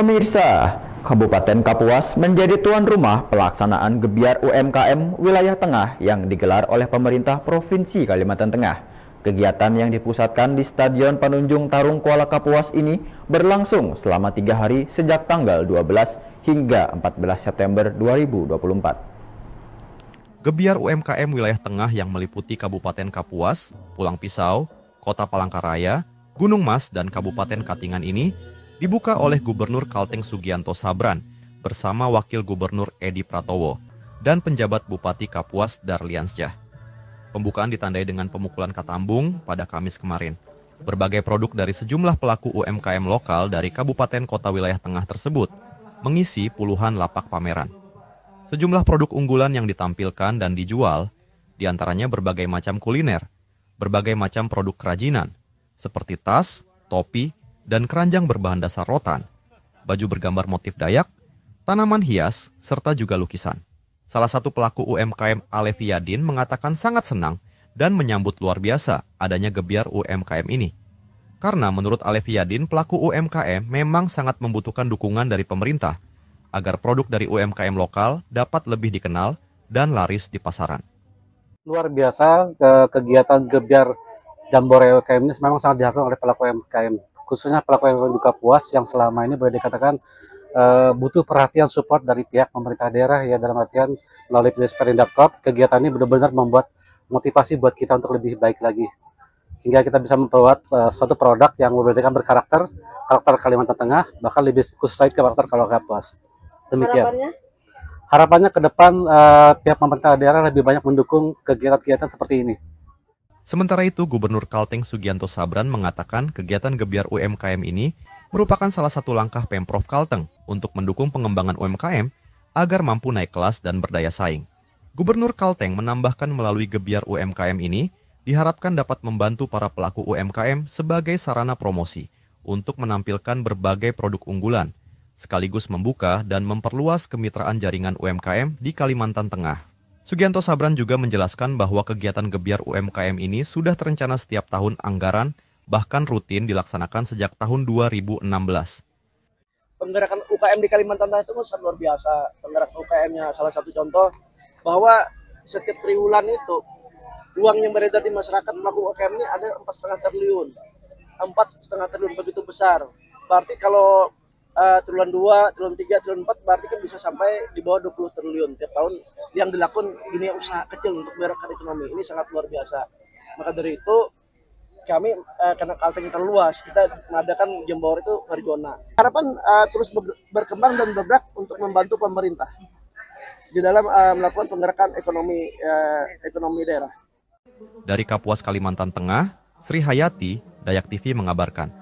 Pemirsa, Kabupaten Kapuas menjadi tuan rumah pelaksanaan Gebiar UMKM Wilayah Tengah yang digelar oleh pemerintah Provinsi Kalimantan Tengah. Kegiatan yang dipusatkan di Stadion Penunjung Tarung Kuala Kapuas ini berlangsung selama tiga hari sejak tanggal 12 hingga 14 September 2024. Gebiar UMKM Wilayah Tengah yang meliputi Kabupaten Kapuas, Pulang Pisau, Kota Palangkaraya, Gunung Mas, dan Kabupaten Katingan ini dibuka oleh Gubernur Kalteng Sugianto Sabran bersama Wakil Gubernur Edi Pratowo dan penjabat Bupati Kapuas Darliansyah. Pembukaan ditandai dengan pemukulan Katambung pada Kamis kemarin. Berbagai produk dari sejumlah pelaku UMKM lokal dari kabupaten kota wilayah tengah tersebut mengisi puluhan lapak pameran. Sejumlah produk unggulan yang ditampilkan dan dijual, diantaranya berbagai macam kuliner, berbagai macam produk kerajinan, seperti tas, topi, dan keranjang berbahan dasar rotan, baju bergambar motif Dayak, tanaman hias, serta juga lukisan. Salah satu pelaku UMKM Alef Yadin mengatakan sangat senang dan menyambut luar biasa adanya gebiar UMKM ini. Karena menurut Alef Yadin, pelaku UMKM memang sangat membutuhkan dukungan dari pemerintah agar produk dari UMKM lokal dapat lebih dikenal dan laris di pasaran. Luar biasa kegiatan gebiar Jambore UMKM ini memang sangat diharapkan oleh pelaku UMKM khususnya pelaku yang buka puas yang selama ini boleh dikatakan uh, butuh perhatian support dari pihak pemerintah daerah ya dalam artian melalui Dinas kegiatan ini benar-benar membuat motivasi buat kita untuk lebih baik lagi sehingga kita bisa membuat uh, eh, suatu produk yang memberikan berkarakter karakter Kalimantan Tengah bahkan lebih khusus lagi karakter kalau puas demikian harapannya, harapannya ke depan uh, pihak pemerintah daerah lebih banyak mendukung kegiatan-kegiatan seperti ini Sementara itu, Gubernur Kalteng Sugianto Sabran mengatakan kegiatan gebiar UMKM ini merupakan salah satu langkah Pemprov Kalteng untuk mendukung pengembangan UMKM agar mampu naik kelas dan berdaya saing. Gubernur Kalteng menambahkan melalui gebiar UMKM ini diharapkan dapat membantu para pelaku UMKM sebagai sarana promosi untuk menampilkan berbagai produk unggulan, sekaligus membuka dan memperluas kemitraan jaringan UMKM di Kalimantan Tengah. Sugianto Sabran juga menjelaskan bahwa kegiatan gebiar UMKM ini sudah terencana setiap tahun anggaran, bahkan rutin dilaksanakan sejak tahun 2016. Penggerakan UKM di Kalimantan itu sangat luar biasa. Penggerakan UKM-nya salah satu contoh bahwa setiap triwulan itu uang yang beredar di masyarakat melakukan UKM ini ada empat setengah triliun empat setengah triliun begitu besar berarti kalau uh, triwulan 2, triwulan 3, triwulan 4 berarti kan bisa sampai di bawah 20 triliun tiap tahun yang dilakukan dunia usaha kecil untuk merekat ekonomi. Ini sangat luar biasa. Maka dari itu kami uh, karena Kalteng terluas, kita mengadakan Jembor itu regional. Harapan uh, terus berkembang dan bergerak untuk membantu pemerintah di dalam uh, melakukan penggerakan ekonomi uh, ekonomi daerah. Dari Kapuas Kalimantan Tengah, Sri Hayati, Dayak TV mengabarkan.